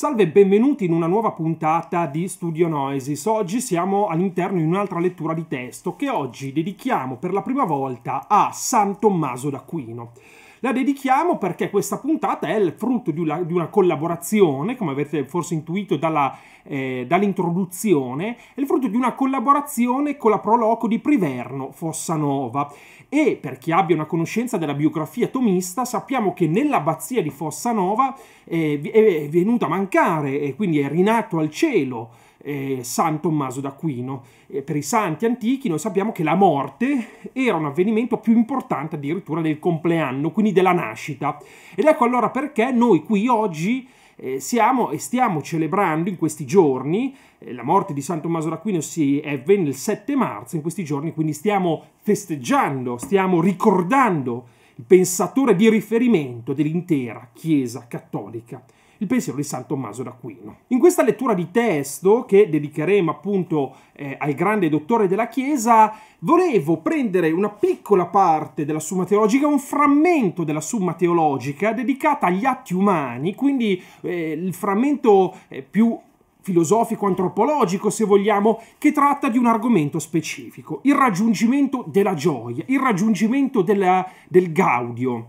Salve e benvenuti in una nuova puntata di Studio Noesis. Oggi siamo all'interno di un'altra lettura di testo che oggi dedichiamo per la prima volta a San Tommaso d'Aquino. La dedichiamo perché questa puntata è il frutto di una, di una collaborazione, come avete forse intuito dalla, eh, dall'introduzione, è il frutto di una collaborazione con la Proloco di Priverno Fossanova e per chi abbia una conoscenza della biografia tomista sappiamo che nell'abbazia di Fossanova eh, è venuta a mancare e quindi è rinato al cielo eh, San Tommaso d'Aquino. Eh, per i santi antichi noi sappiamo che la morte era un avvenimento più importante addirittura del compleanno, quindi della nascita. Ed ecco allora perché noi qui oggi eh, siamo e stiamo celebrando in questi giorni, eh, la morte di San Tommaso d'Aquino si avvenne il 7 marzo, in questi giorni quindi stiamo festeggiando, stiamo ricordando il pensatore di riferimento dell'intera Chiesa cattolica il pensiero di San Tommaso d'Aquino. In questa lettura di testo che dedicheremo appunto eh, al grande dottore della Chiesa, volevo prendere una piccola parte della Summa Teologica, un frammento della Summa Teologica dedicata agli atti umani, quindi eh, il frammento eh, più filosofico, antropologico, se vogliamo, che tratta di un argomento specifico, il raggiungimento della gioia, il raggiungimento della, del gaudio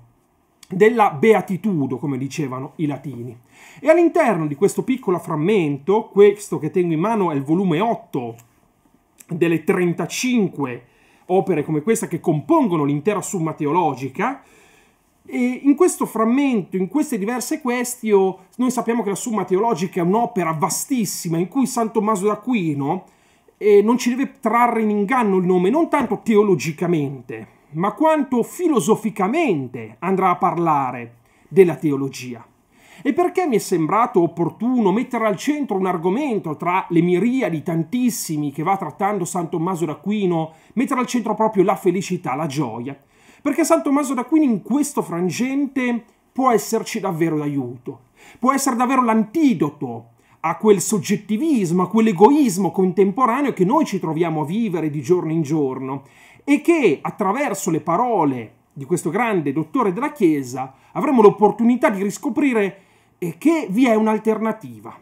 della beatitudo, come dicevano i latini. E all'interno di questo piccolo frammento, questo che tengo in mano è il volume 8 delle 35 opere come questa che compongono l'intera summa teologica, e in questo frammento, in queste diverse questio, noi sappiamo che la Summa Teologica è un'opera vastissima in cui San Tommaso d'Aquino eh, non ci deve trarre in inganno il nome, non tanto teologicamente, ma quanto filosoficamente andrà a parlare della teologia. E perché mi è sembrato opportuno mettere al centro un argomento tra le miriadi tantissimi che va trattando San Tommaso d'Aquino, mettere al centro proprio la felicità, la gioia? Perché San Tommaso d'Aquino in questo frangente può esserci davvero d'aiuto, può essere davvero l'antidoto a quel soggettivismo, a quell'egoismo contemporaneo che noi ci troviamo a vivere di giorno in giorno e che attraverso le parole di questo grande dottore della Chiesa avremo l'opportunità di riscoprire eh, che vi è un'alternativa,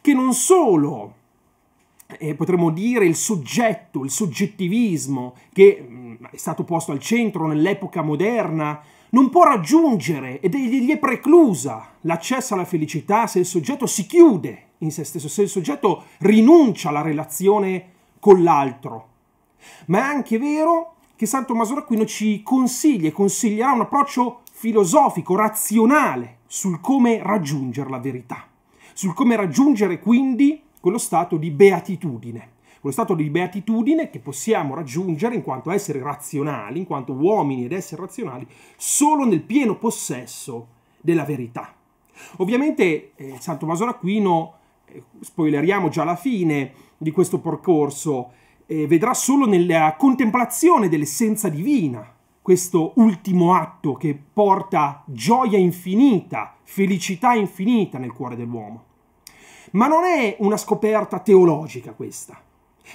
che non solo eh, potremmo dire il soggetto, il soggettivismo che mh, mm, è stato posto al centro nell'epoca moderna, non può raggiungere ed gli è preclusa l'accesso alla felicità se il soggetto si chiude in se stesso, se il soggetto rinuncia alla relazione con l'altro. Ma è anche vero che San Tommaso d'Aquino ci consiglia e consiglierà un approccio filosofico, razionale, sul come raggiungere la verità, sul come raggiungere quindi quello stato di beatitudine quello stato di beatitudine che possiamo raggiungere in quanto esseri razionali, in quanto uomini ed esseri razionali, solo nel pieno possesso della verità. Ovviamente eh, San Tommaso d'Aquino, eh, spoileriamo già la fine di questo percorso, eh, vedrà solo nella contemplazione dell'essenza divina questo ultimo atto che porta gioia infinita, felicità infinita nel cuore dell'uomo. Ma non è una scoperta teologica questa.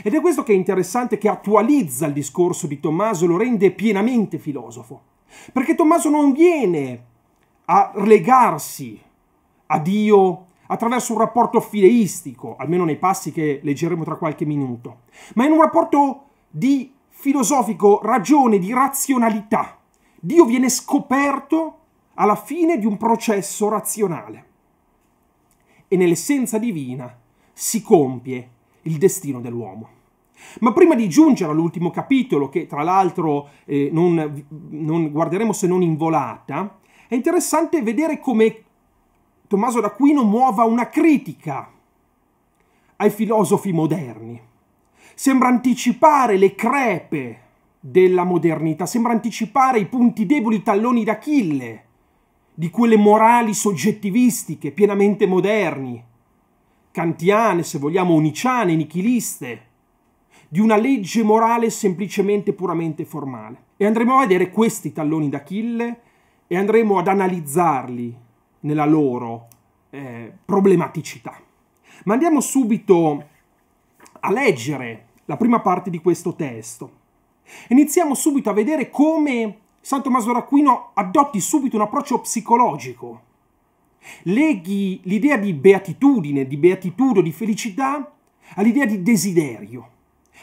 Ed è questo che è interessante, che attualizza il discorso di Tommaso, lo rende pienamente filosofo. Perché Tommaso non viene a legarsi a Dio attraverso un rapporto fideistico, almeno nei passi che leggeremo tra qualche minuto, ma in un rapporto di filosofico ragione, di razionalità. Dio viene scoperto alla fine di un processo razionale e nell'essenza divina si compie il destino dell'uomo. Ma prima di giungere all'ultimo capitolo, che tra l'altro eh, non, non guarderemo se non in volata, è interessante vedere come Tommaso d'Aquino muova una critica ai filosofi moderni. Sembra anticipare le crepe della modernità, sembra anticipare i punti deboli, i talloni d'Achille di quelle morali soggettivistiche pienamente moderni, kantiane, se vogliamo, oniciane, nichiliste, di una legge morale semplicemente puramente formale. E andremo a vedere questi talloni d'Achille e andremo ad analizzarli nella loro eh, problematicità. Ma andiamo subito a leggere la prima parte di questo testo. Iniziamo subito a vedere come San Tommaso d'Aquino adotti subito un approccio psicologico. Leghi l'idea di beatitudine, di beatitudo, di felicità all'idea di desiderio,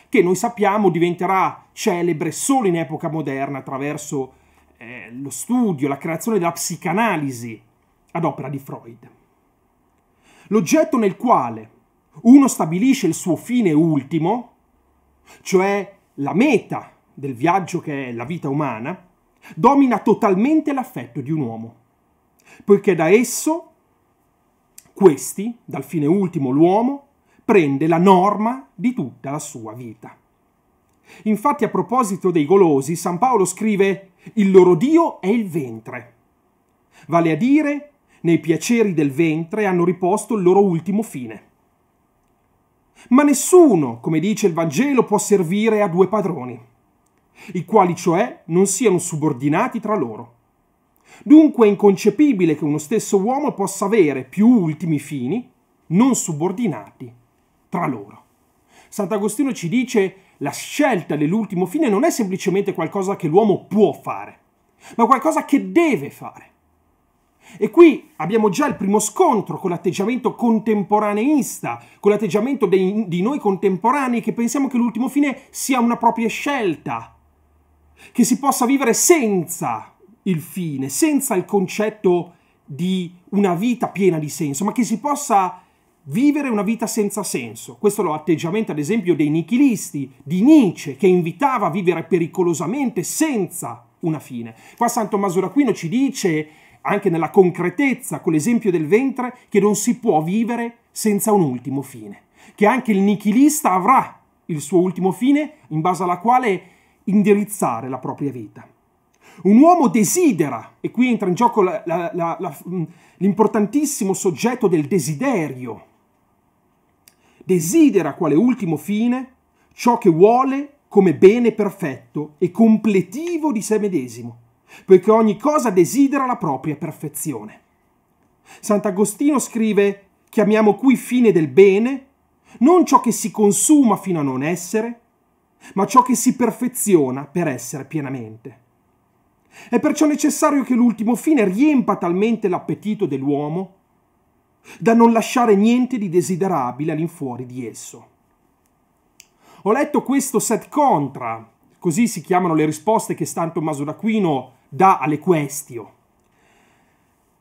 che noi sappiamo diventerà celebre solo in epoca moderna attraverso eh, lo studio, la creazione della psicanalisi, ad opera di Freud. L'oggetto nel quale uno stabilisce il suo fine ultimo, cioè la meta del viaggio che è la vita umana, domina totalmente l'affetto di un uomo, poiché da esso questi, dal fine ultimo l'uomo, prende la norma di tutta la sua vita. Infatti a proposito dei golosi, San Paolo scrive il loro Dio è il ventre, vale a dire nei piaceri del ventre hanno riposto il loro ultimo fine. Ma nessuno, come dice il Vangelo, può servire a due padroni, i quali cioè non siano subordinati tra loro. Dunque è inconcepibile che uno stesso uomo possa avere più ultimi fini non subordinati tra loro. Sant'Agostino ci dice la scelta dell'ultimo fine non è semplicemente qualcosa che l'uomo può fare, ma qualcosa che deve fare. E qui abbiamo già il primo scontro con l'atteggiamento contemporaneista, con l'atteggiamento dei, di noi contemporanei che pensiamo che l'ultimo fine sia una propria scelta, che si possa vivere senza il fine, senza il concetto di una vita piena di senso, ma che si possa vivere una vita senza senso. Questo è l'atteggiamento, ad esempio, dei nichilisti, di Nietzsche, che invitava a vivere pericolosamente senza una fine. Qua San Tommaso d'Aquino ci dice anche nella concretezza, con l'esempio del ventre, che non si può vivere senza un ultimo fine, che anche il nichilista avrà il suo ultimo fine in base alla quale indirizzare la propria vita. Un uomo desidera, e qui entra in gioco mm, l'importantissimo soggetto del desiderio, desidera quale ultimo fine ciò che vuole come bene perfetto e completivo di sé medesimo poiché ogni cosa desidera la propria perfezione. Sant'Agostino scrive, chiamiamo qui fine del bene, non ciò che si consuma fino a non essere, ma ciò che si perfeziona per essere pienamente. È perciò necessario che l'ultimo fine riempa talmente l'appetito dell'uomo da non lasciare niente di desiderabile all'infuori di esso. Ho letto questo set contra Così si chiamano le risposte che Stanto Tommaso d'Aquino dà alle questio.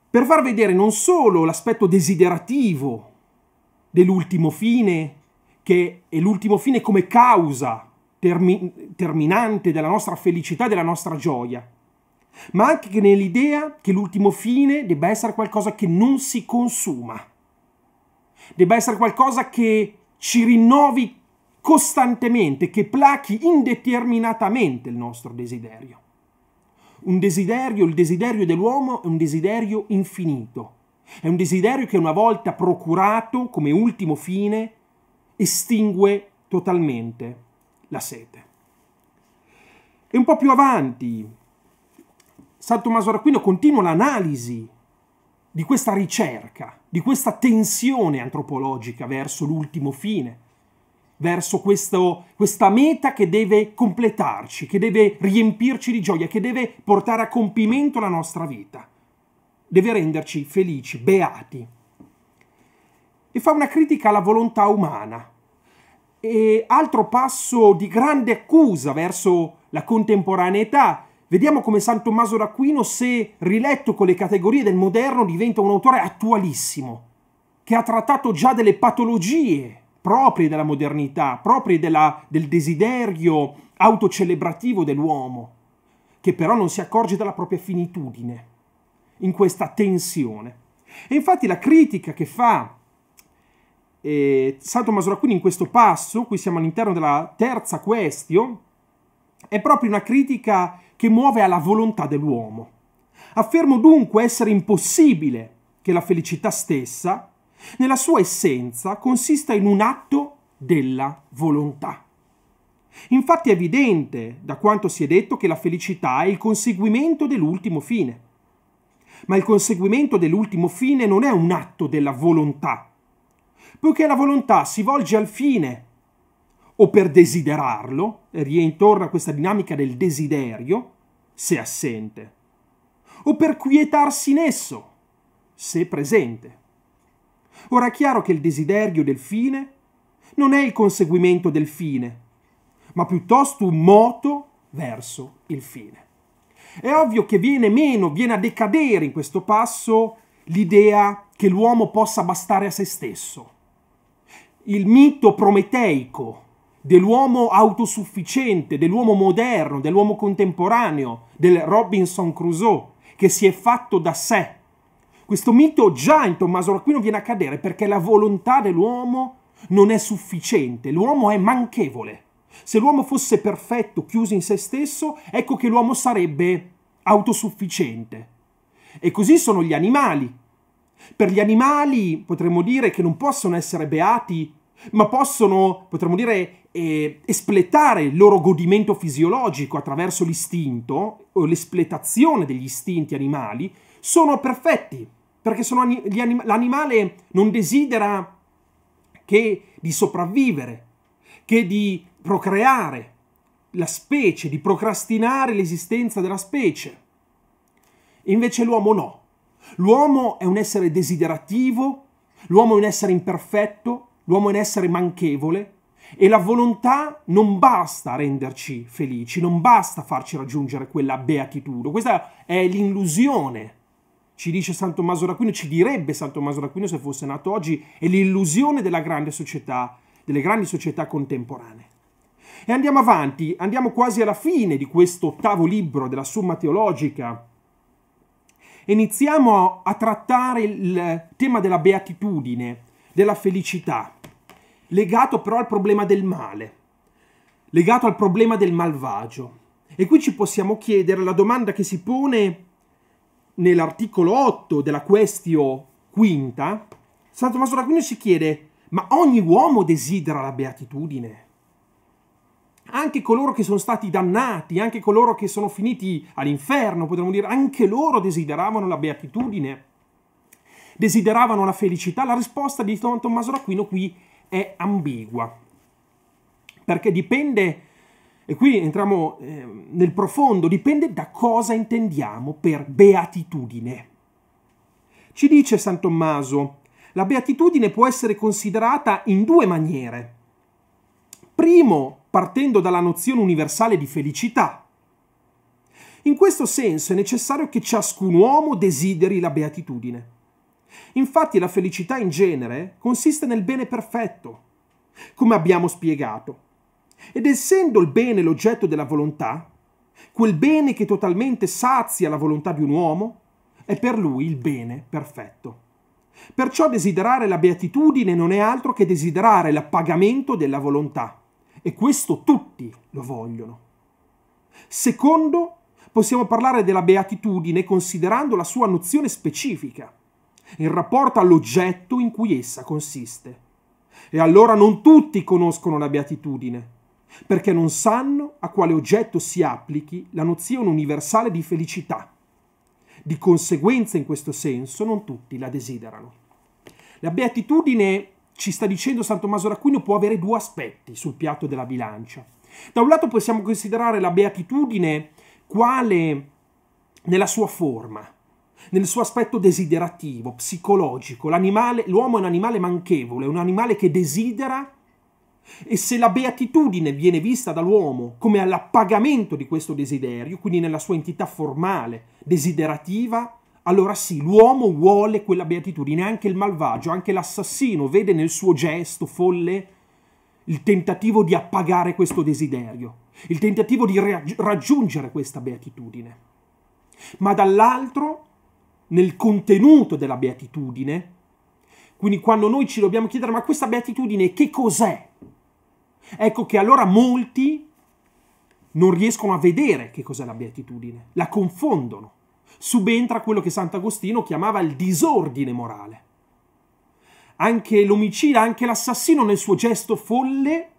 Per far vedere non solo l'aspetto desiderativo dell'ultimo fine, che è l'ultimo fine come causa termi terminante della nostra felicità e della nostra gioia, ma anche che nell'idea che l'ultimo fine debba essere qualcosa che non si consuma, debba essere qualcosa che ci rinnovi costantemente, che plachi indeterminatamente il nostro desiderio. Un desiderio, il desiderio dell'uomo è un desiderio infinito, è un desiderio che una volta procurato come ultimo fine estingue totalmente la sete. E un po' più avanti, San Tommaso continua l'analisi di questa ricerca, di questa tensione antropologica verso l'ultimo fine, verso questo, questa meta che deve completarci, che deve riempirci di gioia, che deve portare a compimento la nostra vita, deve renderci felici, beati. E fa una critica alla volontà umana. E altro passo di grande accusa verso la contemporaneità. Vediamo come San Tommaso d'Aquino, se riletto con le categorie del moderno, diventa un autore attualissimo, che ha trattato già delle patologie proprie della modernità, proprie della, del desiderio autocelebrativo dell'uomo, che però non si accorge della propria finitudine in questa tensione. E infatti la critica che fa eh, Santo Masuracuni in questo passo, qui siamo all'interno della terza question, è proprio una critica che muove alla volontà dell'uomo. Affermo dunque essere impossibile che la felicità stessa, nella sua essenza consista in un atto della volontà. Infatti è evidente, da quanto si è detto, che la felicità è il conseguimento dell'ultimo fine. Ma il conseguimento dell'ultimo fine non è un atto della volontà, poiché la volontà si volge al fine o per desiderarlo, rientorna questa dinamica del desiderio, se assente, o per quietarsi in esso, se presente. Ora è chiaro che il desiderio del fine non è il conseguimento del fine, ma piuttosto un moto verso il fine. È ovvio che viene meno, viene a decadere in questo passo l'idea che l'uomo possa bastare a se stesso. Il mito prometeico dell'uomo autosufficiente, dell'uomo moderno, dell'uomo contemporaneo, del Robinson Crusoe, che si è fatto da sé, questo mito già in Tommaso L'Aquino viene a cadere perché la volontà dell'uomo non è sufficiente, l'uomo è manchevole. Se l'uomo fosse perfetto, chiuso in se stesso, ecco che l'uomo sarebbe autosufficiente. E così sono gli animali. Per gli animali potremmo dire che non possono essere beati, ma possono, potremmo dire, eh, espletare il loro godimento fisiologico attraverso l'istinto o l'espletazione degli istinti animali, sono perfetti perché anim- l'animale non desidera che di sopravvivere, che di procreare la specie, di procrastinare l'esistenza della specie. Invece l'uomo no. L'uomo è un essere desiderativo, l'uomo è un essere imperfetto, l'uomo è un essere manchevole e la volontà non basta a renderci felici, non basta farci raggiungere quella beatitudine. Questa è l'illusione ci dice San Tommaso d'Aquino, ci direbbe San Tommaso d'Aquino se fosse nato oggi, è l'illusione della grande società, delle grandi società contemporanee. E andiamo avanti, andiamo quasi alla fine di questo ottavo libro della Summa Teologica. Iniziamo a trattare il tema della beatitudine, della felicità, legato però al problema del male, legato al problema del malvagio. E qui ci possiamo chiedere la domanda che si pone nell'articolo 8 della Questio Quinta, San Tommaso d'Aquino si chiede, ma ogni uomo desidera la beatitudine? Anche coloro che sono stati dannati, anche coloro che sono finiti all'inferno, potremmo dire, anche loro desideravano la beatitudine, desideravano la felicità. La risposta di Tommaso d'Aquino qui è ambigua, perché dipende e qui entriamo eh, nel profondo, dipende da cosa intendiamo per beatitudine. Ci dice San Tommaso, la beatitudine può essere considerata in due maniere. Primo, partendo dalla nozione universale di felicità. In questo senso è necessario che ciascun uomo desideri la beatitudine. Infatti la felicità in genere consiste nel bene perfetto, come abbiamo spiegato. Ed essendo il bene l'oggetto della volontà, quel bene che totalmente sazia la volontà di un uomo, è per lui il bene perfetto. Perciò desiderare la beatitudine non è altro che desiderare l'appagamento della volontà. E questo tutti lo vogliono. Secondo, possiamo parlare della beatitudine considerando la sua nozione specifica, in rapporto all'oggetto in cui essa consiste. E allora non tutti conoscono la beatitudine, perché non sanno a quale oggetto si applichi la nozione universale di felicità. Di conseguenza, in questo senso, non tutti la desiderano. La beatitudine, ci sta dicendo San Tommaso d'Aquino, può avere due aspetti sul piatto della bilancia. Da un lato possiamo considerare la beatitudine quale nella sua forma, nel suo aspetto desiderativo, psicologico. l'uomo è un animale manchevole, un animale che desidera e se la beatitudine viene vista dall'uomo come all'appagamento di questo desiderio, quindi nella sua entità formale, desiderativa, allora sì, l'uomo vuole quella beatitudine, anche il malvagio, anche l'assassino vede nel suo gesto folle il tentativo di appagare questo desiderio, il tentativo di raggiungere questa beatitudine. Ma dall'altro, nel contenuto della beatitudine, quindi quando noi ci dobbiamo chiedere ma questa beatitudine che cos'è? Ecco che allora molti non riescono a vedere che cos'è la beatitudine, la confondono. Subentra quello che Sant'Agostino chiamava il disordine morale. Anche l'omicida, anche l'assassino nel suo gesto folle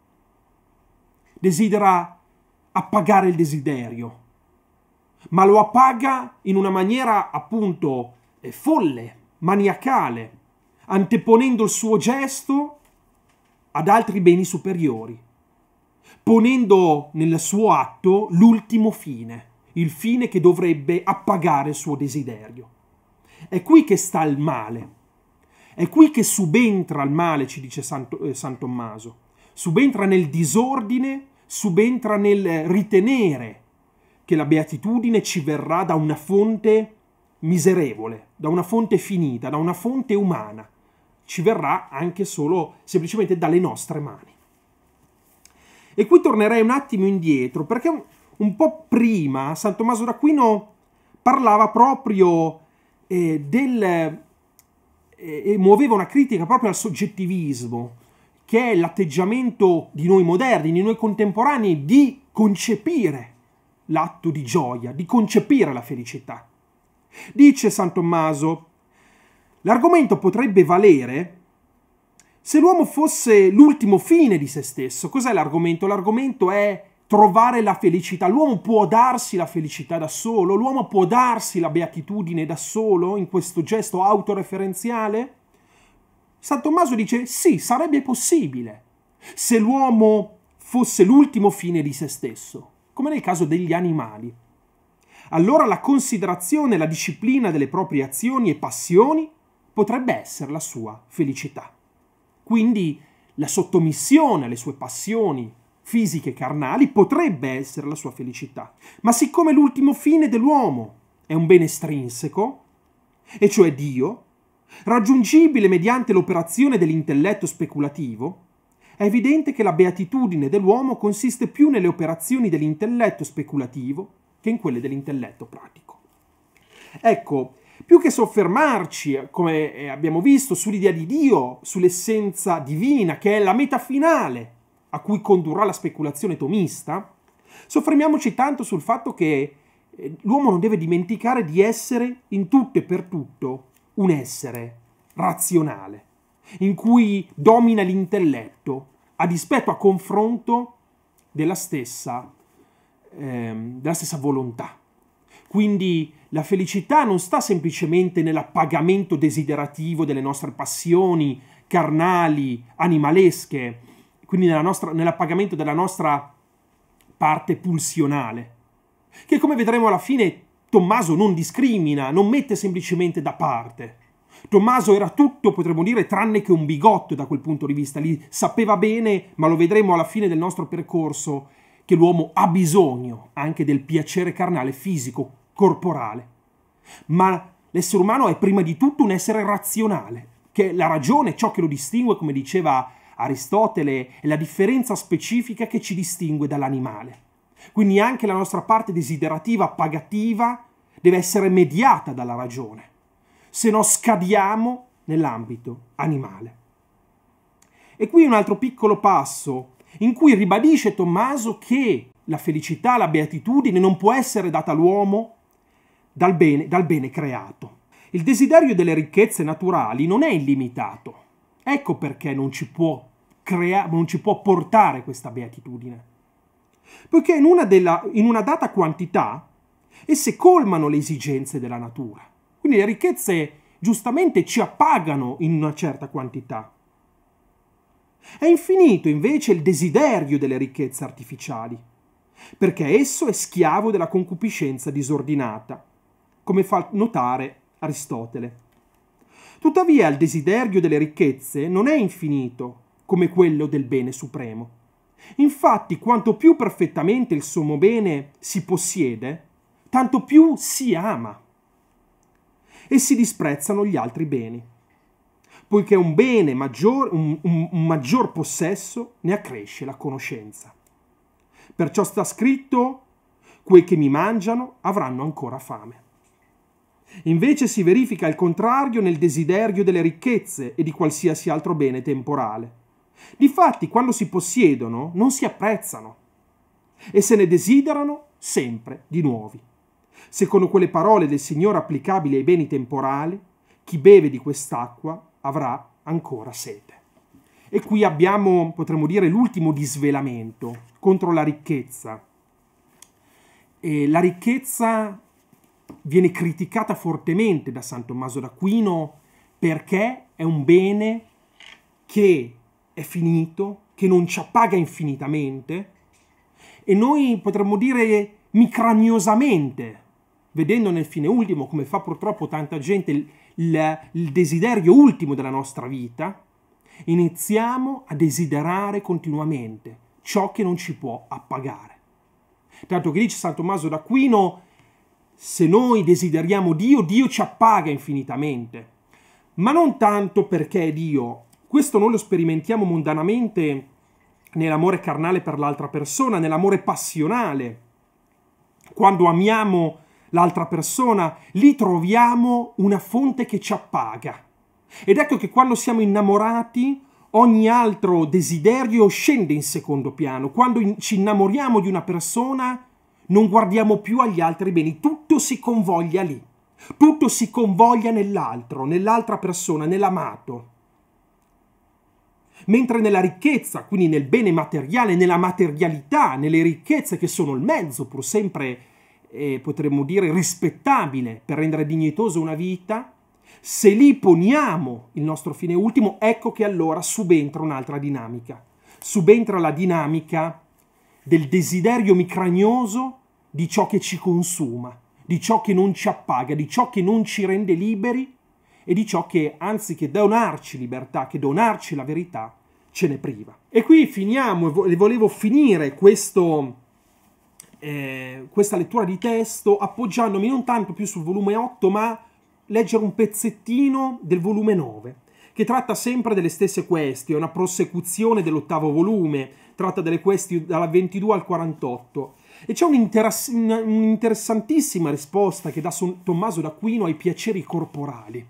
desidera appagare il desiderio, ma lo appaga in una maniera appunto eh, folle, maniacale, anteponendo il suo gesto ad altri beni superiori, ponendo nel suo atto l'ultimo fine, il fine che dovrebbe appagare il suo desiderio. È qui che sta il male. È qui che subentra il male, ci dice Santo, eh, San Tommaso. Subentra nel disordine, subentra nel ritenere che la beatitudine ci verrà da una fonte miserevole, da una fonte finita, da una fonte umana ci verrà anche solo semplicemente dalle nostre mani. E qui tornerei un attimo indietro, perché un, un po' prima San Tommaso d'Aquino parlava proprio eh, del... Eh, e muoveva una critica proprio al soggettivismo, che è l'atteggiamento di noi moderni, di noi contemporanei, di concepire l'atto di gioia, di concepire la felicità. Dice San Tommaso, L'argomento potrebbe valere se l'uomo fosse l'ultimo fine di se stesso. Cos'è l'argomento? L'argomento è trovare la felicità. L'uomo può darsi la felicità da solo, l'uomo può darsi la beatitudine da solo in questo gesto autoreferenziale? San Tommaso dice sì, sarebbe possibile se l'uomo fosse l'ultimo fine di se stesso, come nel caso degli animali. Allora la considerazione e la disciplina delle proprie azioni e passioni potrebbe essere la sua felicità. Quindi la sottomissione alle sue passioni fisiche e carnali potrebbe essere la sua felicità. Ma siccome l'ultimo fine dell'uomo è un bene estrinseco, e cioè Dio, raggiungibile mediante l'operazione dell'intelletto speculativo, è evidente che la beatitudine dell'uomo consiste più nelle operazioni dell'intelletto speculativo che in quelle dell'intelletto pratico. Ecco, più che soffermarci, eh, come eh, abbiamo visto, sull'idea di Dio, sull'essenza divina, che è la meta finale a cui condurrà la speculazione tomista, soffermiamoci tanto sul fatto che eh, l'uomo non deve dimenticare di essere in tutto e per tutto un essere razionale, in cui domina l'intelletto, a dispetto, a confronto della stessa, ehm, della stessa volontà. Quindi la felicità non sta semplicemente nell'appagamento desiderativo delle nostre passioni carnali, animalesche, quindi nell'appagamento della nostra parte pulsionale, che come vedremo alla fine Tommaso non discrimina, non mette semplicemente da parte. Tommaso era tutto, potremmo dire, tranne che un bigotto da quel punto di vista, lì sapeva bene, ma lo vedremo alla fine del nostro percorso, che l'uomo ha bisogno anche del piacere carnale, fisico, corporale. Ma l'essere umano è prima di tutto un essere razionale, che la ragione è ciò che lo distingue, come diceva Aristotele, è la differenza specifica che ci distingue dall'animale. Quindi anche la nostra parte desiderativa, pagativa, deve essere mediata dalla ragione, se no scadiamo nell'ambito animale. E qui un altro piccolo passo in cui ribadisce Tommaso che la felicità, la beatitudine non può essere data all'uomo dal bene, dal bene creato. Il desiderio delle ricchezze naturali non è illimitato. Ecco perché non ci può, crea- non ci può portare questa beatitudine. Poiché in una, della, in una data quantità esse colmano le esigenze della natura. Quindi le ricchezze giustamente ci appagano in una certa quantità. È infinito invece il desiderio delle ricchezze artificiali, perché esso è schiavo della concupiscenza disordinata, come fa notare Aristotele. Tuttavia il desiderio delle ricchezze non è infinito come quello del bene supremo. Infatti, quanto più perfettamente il sommo bene si possiede, tanto più si ama e si disprezzano gli altri beni poiché un bene maggior, un, un, un maggior possesso ne accresce la conoscenza. Perciò sta scritto, quei che mi mangiano avranno ancora fame. Invece si verifica il contrario nel desiderio delle ricchezze e di qualsiasi altro bene temporale. Difatti, quando si possiedono, non si apprezzano e se ne desiderano sempre di nuovi. Secondo quelle parole del Signore applicabili ai beni temporali, chi beve di quest'acqua avrà ancora sete. E qui abbiamo, potremmo dire, l'ultimo disvelamento contro la ricchezza. E la ricchezza viene criticata fortemente da San Tommaso d'Aquino perché è un bene che è finito, che non ci appaga infinitamente e noi potremmo dire micraniosamente, vedendo nel fine ultimo come fa purtroppo tanta gente il, il desiderio ultimo della nostra vita, iniziamo a desiderare continuamente ciò che non ci può appagare. Tanto che dice San Tommaso d'Aquino, se noi desideriamo Dio, Dio ci appaga infinitamente. Ma non tanto perché è Dio, questo noi lo sperimentiamo mondanamente nell'amore carnale per l'altra persona, nell'amore passionale, quando amiamo l'altra persona, lì troviamo una fonte che ci appaga. Ed ecco che quando siamo innamorati ogni altro desiderio scende in secondo piano. Quando ci innamoriamo di una persona non guardiamo più agli altri beni, tutto si convoglia lì, tutto si convoglia nell'altro, nell'altra persona, nell'amato. Mentre nella ricchezza, quindi nel bene materiale, nella materialità, nelle ricchezze che sono il mezzo pur sempre eh, potremmo dire, rispettabile per rendere dignitosa una vita, se lì poniamo il nostro fine ultimo, ecco che allora subentra un'altra dinamica. Subentra la dinamica del desiderio micragnoso di ciò che ci consuma, di ciò che non ci appaga, di ciò che non ci rende liberi e di ciò che, anziché donarci libertà, che donarci la verità, ce ne priva. E qui finiamo, e volevo finire questo eh, questa lettura di testo appoggiandomi non tanto più sul volume 8 ma leggere un pezzettino del volume 9 che tratta sempre delle stesse questi, è una prosecuzione dell'ottavo volume, tratta delle questi dalla 22 al 48. E c'è un'interessantissima risposta che dà Tommaso d'Aquino ai piaceri corporali.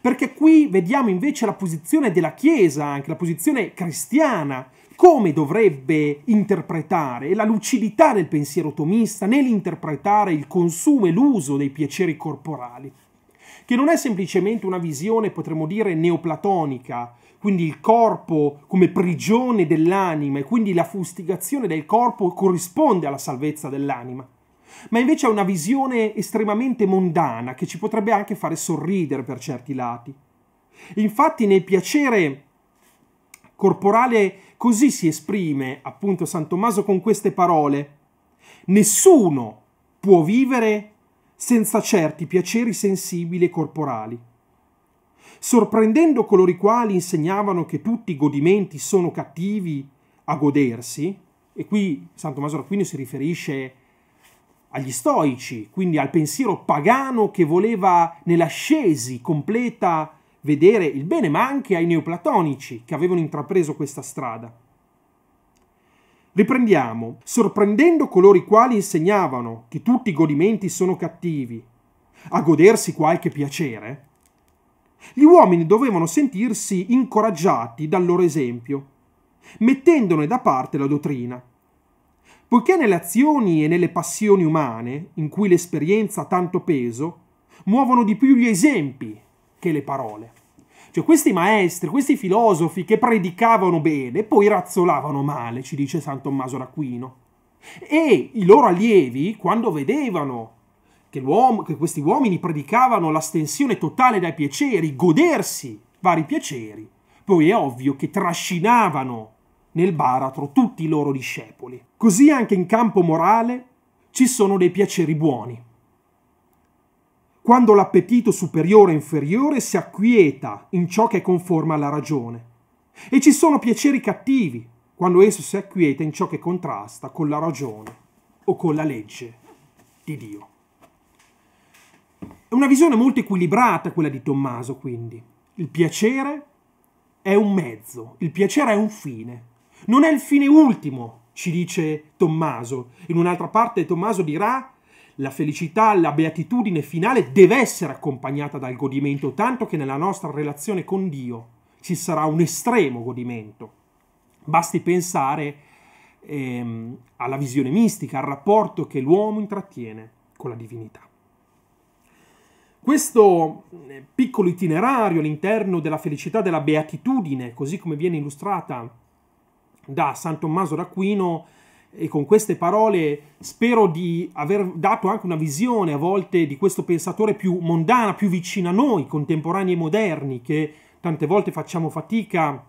Perché qui vediamo invece la posizione della Chiesa, anche la posizione cristiana, come dovrebbe interpretare la lucidità del pensiero tomista nell'interpretare il consumo e l'uso dei piaceri corporali, che non è semplicemente una visione, potremmo dire, neoplatonica, quindi il corpo come prigione dell'anima e quindi la fustigazione del corpo corrisponde alla salvezza dell'anima, ma invece è una visione estremamente mondana che ci potrebbe anche fare sorridere per certi lati. Infatti nel piacere corporale, così si esprime appunto San Tommaso con queste parole. Nessuno può vivere senza certi piaceri sensibili e corporali. Sorprendendo coloro i quali insegnavano che tutti i godimenti sono cattivi a godersi, e qui San Tommaso Aquino si riferisce agli stoici, quindi al pensiero pagano che voleva nell'ascesi completa vedere il bene, ma anche ai neoplatonici che avevano intrapreso questa strada. Riprendiamo, sorprendendo coloro i quali insegnavano che tutti i godimenti sono cattivi, a godersi qualche piacere, gli uomini dovevano sentirsi incoraggiati dal loro esempio, mettendone da parte la dottrina. Poiché nelle azioni e nelle passioni umane, in cui l'esperienza ha tanto peso, muovono di più gli esempi che le parole. Cioè questi maestri, questi filosofi che predicavano bene, poi razzolavano male, ci dice San Tommaso d'Aquino. E i loro allievi, quando vedevano che, che questi uomini predicavano l'astensione totale dai piaceri, godersi vari piaceri, poi è ovvio che trascinavano nel baratro tutti i loro discepoli. Così anche in campo morale ci sono dei piaceri buoni quando l'appetito superiore e inferiore si acquieta in ciò che è conforme alla ragione. E ci sono piaceri cattivi, quando esso si acquieta in ciò che contrasta con la ragione o con la legge di Dio. È una visione molto equilibrata quella di Tommaso, quindi. Il piacere è un mezzo, il piacere è un fine. Non è il fine ultimo, ci dice Tommaso. In un'altra parte Tommaso dirà la felicità, la beatitudine finale deve essere accompagnata dal godimento, tanto che nella nostra relazione con Dio ci sarà un estremo godimento. Basti pensare ehm, alla visione mistica, al rapporto che l'uomo intrattiene con la divinità. Questo eh, piccolo itinerario all'interno della felicità della beatitudine, così come viene illustrata da San Tommaso d'Aquino, e con queste parole spero di aver dato anche una visione a volte di questo pensatore più mondana, più vicino a noi, contemporanei e moderni, che tante volte facciamo fatica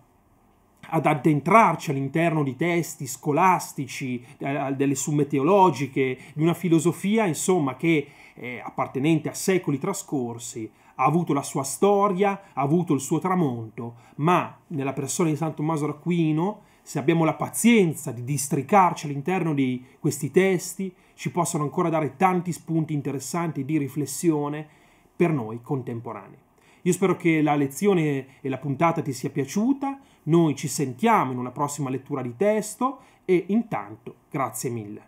ad addentrarci all'interno di testi scolastici, eh, delle summe teologiche, di una filosofia, insomma, che eh, appartenente a secoli trascorsi, ha avuto la sua storia, ha avuto il suo tramonto, ma nella persona di San Tommaso d'Aquino se abbiamo la pazienza di districarci all'interno di questi testi, ci possono ancora dare tanti spunti interessanti di riflessione per noi contemporanei. Io spero che la lezione e la puntata ti sia piaciuta, noi ci sentiamo in una prossima lettura di testo e intanto grazie mille.